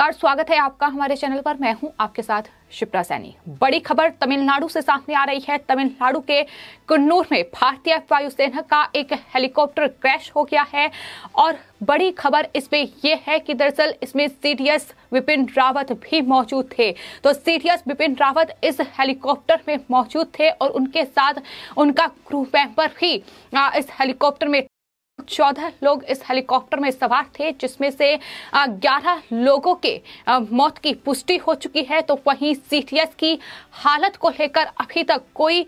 नमस्कार स्वागत है आपका हमारे चैनल पर मैं हूं आपके साथ शिप्रा सैनी बड़ी खबर तमिलनाडु से सामने आ रही है तमिलनाडु के कन्नूर में भारतीय वायुसेना का एक हेलीकॉप्टर क्रैश हो गया है और बड़ी खबर इसमें यह है कि दरअसल इसमें सीडीएस विपिन रावत भी मौजूद थे तो सीडीएस विपिन रावत इस हेलीकॉप्टर में मौजूद थे और उनके साथ उनका क्रू मेंबर भी इस हेलीकॉप्टर में चौदह लोग इस हेलीकॉप्टर में सवार थे जिसमें से ग्यारह लोगों के मौत की पुष्टि हो चुकी है तो वहीं सीटीएस की हालत को लेकर अभी तक कोई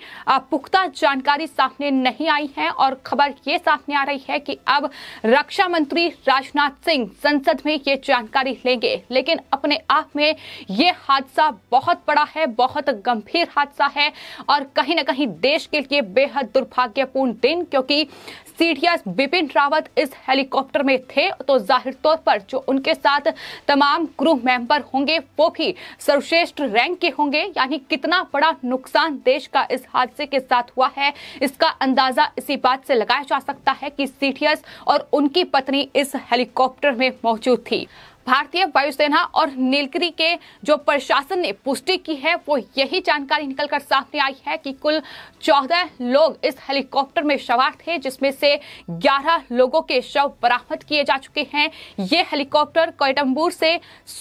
पुख्ता जानकारी सामने नहीं आई है और खबर ये सामने आ रही है कि अब रक्षा मंत्री राजनाथ सिंह संसद में ये जानकारी लेंगे लेकिन अपने आप में ये हादसा बहुत बड़ा है बहुत गंभीर हादसा है और कहीं ना कहीं देश के लिए बेहद दुर्भाग्यपूर्ण दिन क्योंकि सीडीएस बिपिन रावत इस हेलीकॉप्टर में थे तो जाहिर तौर पर जो उनके साथ तमाम क्रू मेंबर होंगे वो भी सर्वश्रेष्ठ रैंक के होंगे यानी कितना बड़ा नुकसान देश का इस हादसे के साथ हुआ है इसका अंदाजा इसी बात से लगाया जा सकता है कि सीटीएस और उनकी पत्नी इस हेलीकॉप्टर में मौजूद थी भारतीय वायुसेना और नीलगिरी के जो प्रशासन ने पुष्टि की है वो यही जानकारी निकलकर सामने आई है कि कुल चौदह लोग इस हेलीकॉप्टर में सवार थे जिसमें से ग्यारह लोगों के शव बरामद किए जा चुके हैं ये हेलीकॉप्टर कोयटम्बूर से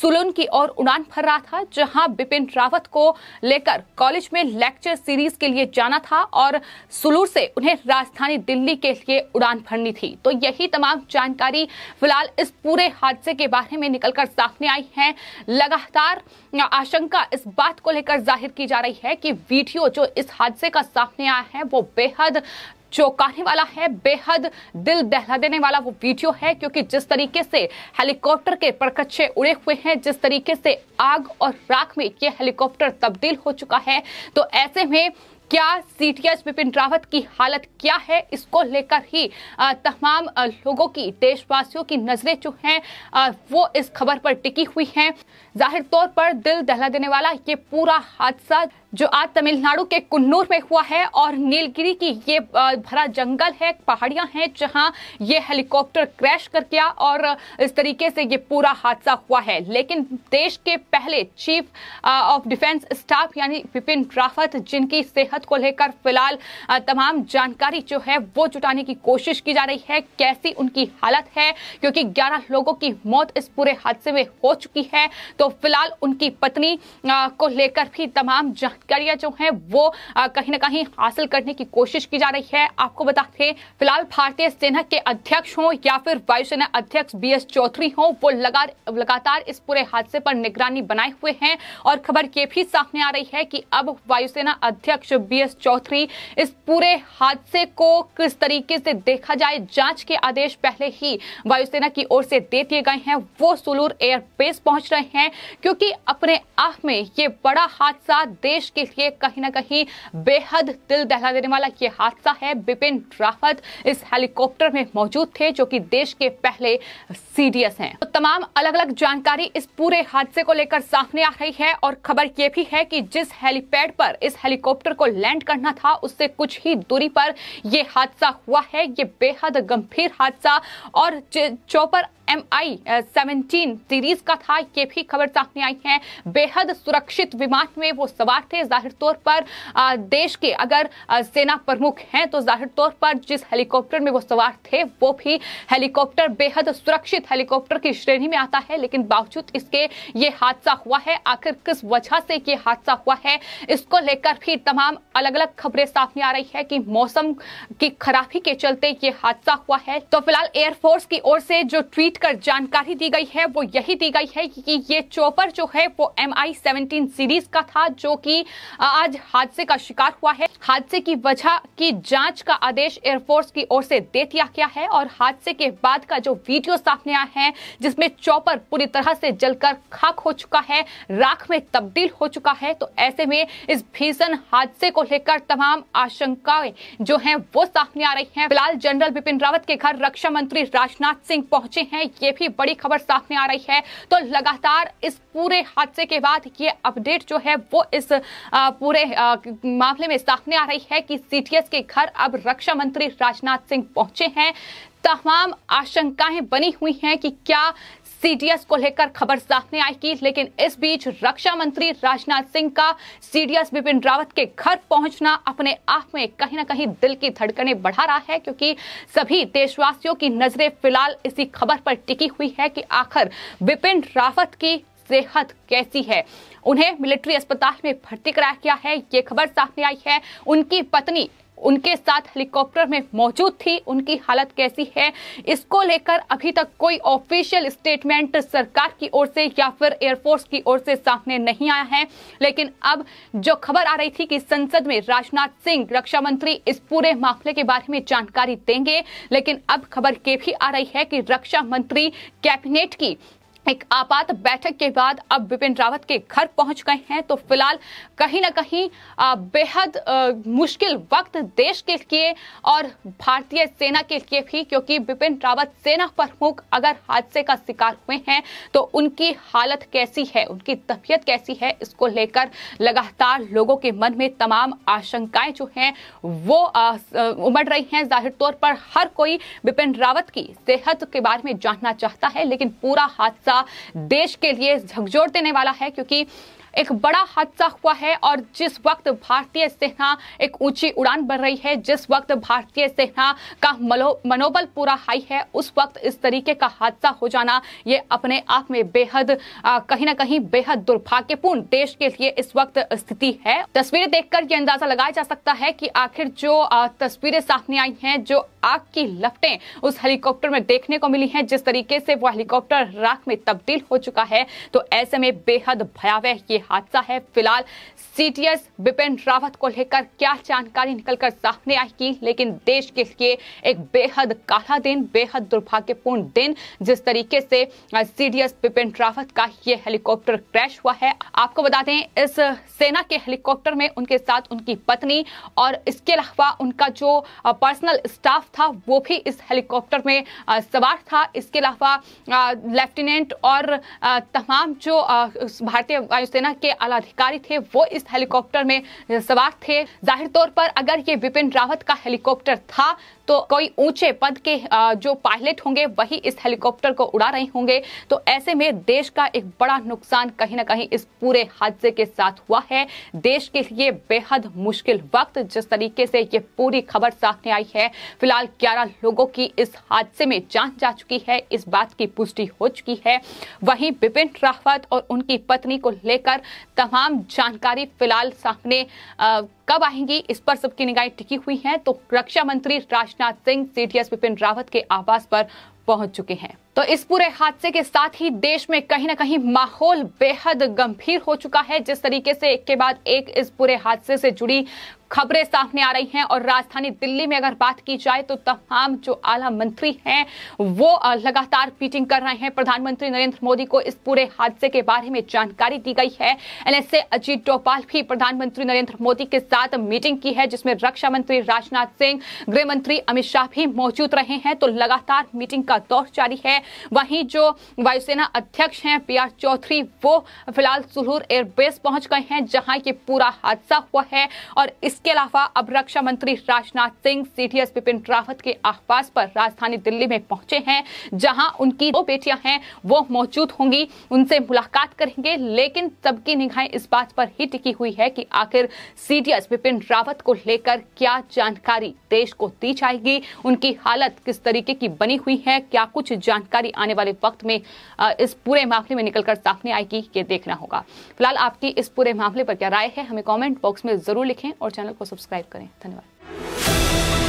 सुलून की ओर उड़ान भर रहा था जहां बिपिन रावत को लेकर कॉलेज में लेक्चर सीरीज के लिए जाना था और सुलूर से उन्हें राजधानी दिल्ली के लिए उड़ान भरनी थी तो यही तमाम जानकारी फिलहाल इस पूरे हादसे के बारे में निकलकर सामने आई हैं लगातार आशंका इस बात को लेकर जाहिर की जा रही है कि वीडियो जो इस हादसे का सामने आया है वो बेहद चौंकाने वाला है बेहद दिल दहला देने वाला वो वीडियो है क्योंकि जिस तरीके से हेलीकॉप्टर के परकच्छे उड़े हुए हैं जिस तरीके से आग और राख में ये हेलीकॉप्टर तब्दील हो चुका है तो ऐसे में क्या C T S Bipin Rawat की हालत क्या है इसको लेकर ही तमाम लोगों की देशवासियों की नजरें जो हैं वो इस खबर पर टिकी हुई हैं जाहिर तौर पर दिल दहला देने वाला ये पूरा हादसा जो आज तमिलनाडु के कुन्नूर में हुआ है और नीलगिरी की ये भरा जंगल है पहाड़ियां हैं जहां ये हेलीकॉप्टर क्रैश कर गया और इस तरीके से ये पूरा हादसा हुआ है लेकिन देश के पहले चीफ ऑफ डिफेंस स्टाफ यानी बिपिन रावत जिनकी सेहत को लेकर फिलहाल तमाम जानकारी जो है वो जुटाने की कोशिश की जा रही है कैसी उनकी हालत है क्योंकि ग्यारह लोगों की मौत इस पूरे हादसे में हो चुकी है तो फिलहाल उनकी पत्नी को लेकर भी तमाम जानकारियां जो हैं वो कहीं ना कहीं हासिल करने की कोशिश की जा रही है आपको बताते हैं फिलहाल भारतीय सेना के अध्यक्ष हों या फिर वायुसेना अध्यक्ष बी एस चौधरी हों वो लगा लगातार इस पूरे हादसे पर निगरानी बनाए हुए हैं और खबर ये भी सामने आ रही है कि अब वायुसेना अध्यक्ष बी एस चौधरी इस पूरे हादसे को किस तरीके से देखा जाए जांच के आदेश पहले ही वायुसेना की ओर से दे दिए गए हैं वो सुलूर एयरबेस पहुंच रहे हैं क्योंकि अपने आप में ये बड़ा हादसा देश देश के लिए कहीं ना कहीं बेहद दिल दहला देने वाला यह हादसा है बिपिन रावत इस हेलीकॉप्टर में मौजूद थे जो कि देश के पहले सीडीएस हैं तो तमाम अलग अलग जानकारी इस पूरे हादसे को लेकर सामने आ रही है और खबर यह भी है कि जिस हेलीपैड पर इस हेलीकॉप्टर को लैंड करना था उससे कुछ ही दूरी पर यह हादसा हुआ है ये बेहद गंभीर हादसा और chopper M I seventeen series का था ये भी खबर सामने आई है बेहद सुरक्षित विमान में वो सवार थे जाहिर तौर पर देश के अगर सेना प्रमुख हैं तो जाहिर तौर पर जिस हेलीकॉप्टर में वो सवार थे वो भी हेलीकॉप्टर बेहद सुरक्षित हेलीकॉप्टर की श्रेणी में आता है लेकिन बावजूद इसके ये हादसा हुआ है आखिर किस वजह से ये हादसा हुआ है इसको लेकर भी तमाम अलग अलग खबरें सामने आ रही है कि मौसम की खराबी के चलते ये हादसा हुआ है तो फिलहाल एयरफोर्स की ओर से जो ट्वीट कर जानकारी दी गई है वो यही दी गई है कि ये चोपर जो है वो एम आई सेवनटीन सीरीज का था जो कि आज हादसे का शिकार हुआ है हादसे की वजह की जांच का आदेश एयरफोर्स की ओर से दे दिया गया है और हादसे के बाद का जो वीडियो सामने आया है जिसमें चौपर पूरी तरह से जलकर खाक हो चुका है राख में तब्दील हो चुका है तो ऐसे में इस भीषण हादसे को लेकर तमाम आशंकाएं जो हैं वो सामने आ रही हैं फिलहाल जनरल बिपिन रावत के घर रक्षा मंत्री राजनाथ सिंह पहुंचे हैं ये भी बड़ी खबर सामने आ रही है तो लगातार इस पूरे हादसे के बाद ये अपडेट जो है वो इस पूरे मामले में सामने आ रही है कि सीटीएस के घर अब रक्षा मंत्री राजनाथ सिंह पहुंचे हैं तमाम आशंकाएं बनी हुई हैं कि क्या सीडीएस को लेकर खबर सामने आई की लेकिन इस बीच रक्षा मंत्री राजनाथ सिंह का सीडीएस बिपिन रावत के घर पहुंचना अपने आप में कहीं ना कहीं दिल की धड़कने बढ़ा रहा है क्योंकि सभी देशवासियों की नजरें फिलहाल इसी खबर पर टिकी हुई है कि आखिर बिपिन रावत की सेहत कैसी है उन्हें मिलिट्री अस्पताल में भर्ती कराया गया है ये खबर सामने आई है उनकी पत्नी उनके साथ हेलीकॉप्टर में मौजूद थी उनकी हालत कैसी है इसको लेकर अभी तक कोई ऑफिशियल स्टेटमेंट सरकार की ओर से या फिर एयरफोर्स की ओर से सामने नहीं आया है लेकिन अब जो खबर आ रही थी कि संसद में राजनाथ सिंह रक्षा मंत्री इस पूरे मामले के बारे में जानकारी देंगे लेकिन अब खबर यह भी आ रही है कि रक्षा मंत्री कैबिनेट की एक आपात बैठक के बाद अब बिपिन रावत के घर पहुंच गए हैं तो फिलहाल कहीं ना कहीं बेहद मुश्किल वक्त देश के लिए और भारतीय सेना के लिए भी क्योंकि बिपिन रावत सेना प्रमुख अगर हादसे का शिकार हुए हैं तो उनकी हालत कैसी है उनकी तबीयत कैसी है इसको लेकर लगातार लोगों के मन में तमाम आशंकाएं जो हैं वो उमड़ रही हैं जाहिर तौर पर हर कोई बिपिन रावत की सेहत के बारे में जानना चाहता है लेकिन पूरा हादसा हादसा देश के लिए झकझोर देने वाला है क्योंकि एक बड़ा हादसा हुआ है और जिस वक्त भारतीय सेना एक ऊंची उड़ान भर रही है जिस वक्त भारतीय सेना का मनोबल पूरा हाई है उस वक्त इस तरीके का हादसा हो जाना ये अपने आप में बेहद कहीं ना कहीं बेहद दुर्भाग्यपूर्ण देश के लिए इस वक्त स्थिति है तस्वीरें देखकर ये अंदाजा लगाया जा सकता है कि आखिर जो तस्वीरें सामने आई हैं जो आग की लपटें उस हेलीकॉप्टर में देखने को मिली हैं जिस तरीके से वो हेलीकॉप्टर राख में तब्दील हो चुका है तो ऐसे में बेहद भयावह ये हादसा है फिलहाल सीटीएस बिपिन रावत को लेकर क्या जानकारी निकलकर सामने आएगी लेकिन देश के लिए एक बेहद काला दिन बेहद दुर्भाग्यपूर्ण दिन जिस तरीके से सीडीएस बिपिन रावत का ये हेलीकॉप्टर क्रैश हुआ है आपको बता दें इस सेना के हेलीकॉप्टर में उनके साथ उनकी पत्नी और इसके अलावा उनका जो पर्सनल स्टाफ था वो भी इस हेलीकॉप्टर में सवार था इसके अलावा लेफ्टिनेंट और तमाम जो भारतीय वायुसेना के आला अधिकारी थे वो इस हेलीकॉप्टर में सवार थे जाहिर तौर पर अगर ये विपिन रावत का हेलीकॉप्टर था तो कोई ऊंचे पद के जो पायलट होंगे वही इस हेलीकॉप्टर को उड़ा रहे होंगे तो ऐसे में देश का एक बड़ा नुकसान कहीं ना कहीं इस पूरे हादसे के साथ हुआ है देश के लिए बेहद मुश्किल वक्त जिस तरीके से ये पूरी खबर सामने आई है फिलहाल ग्यारह लोगों की इस हादसे में जान जा चुकी है इस बात की पुष्टि हो चुकी है वहीं बिपिन रावत और उनकी पत्नी को लेकर तमाम जानकारी फिलहाल सामने कब आएंगी इस पर सबकी निगाहें टिकी हुई हैं तो रक्षा मंत्री राजनाथ सिंह सीडीएस बिपिन रावत के आवास पर पहुंच चुके हैं तो इस पूरे हादसे के साथ ही देश में कहीं ना कहीं माहौल बेहद गंभीर हो चुका है जिस तरीके से एक के बाद एक इस पूरे हादसे से जुड़ी खबरें सामने आ रही हैं और राजधानी दिल्ली में अगर बात की जाए तो तमाम जो आला मंत्री हैं वो लगातार मीटिंग कर रहे हैं प्रधानमंत्री नरेंद्र मोदी को इस पूरे हादसे के बारे में जानकारी दी गई है एनएसए अजीत डोपाल भी प्रधानमंत्री नरेंद्र मोदी के साथ मीटिंग की है जिसमें रक्षा मंत्री राजनाथ सिंह गृह मंत्री अमित शाह भी मौजूद रहे हैं तो लगातार मीटिंग का दौर जारी है वहीं जो वायुसेना अध्यक्ष हैं पी आर चौधरी वो फिलहाल सुलूर एयरबेस पहुंच गए हैं जहां ये पूरा हादसा हुआ है और इसके अलावा अब रक्षा मंत्री राजनाथ सिंह सीडीएस बिपिन रावत के आसपास पर राजधानी दिल्ली में पहुंचे हैं जहां उनकी दो बेटियां हैं वो मौजूद होंगी उनसे मुलाकात करेंगे लेकिन सबकी निगाहें इस बात पर ही टिकी हुई है कि आखिर सीडीएस बिपिन रावत को लेकर क्या जानकारी देश को दी जाएगी उनकी हालत किस तरीके की बनी हुई है है क्या कुछ जानकारी आने वाले वक्त में इस पूरे मामले में निकलकर सामने आएगी ये देखना होगा फिलहाल आपकी इस पूरे मामले पर क्या राय है हमें कॉमेंट बॉक्स में जरूर लिखें और चैनल को सब्सक्राइब करें धन्यवाद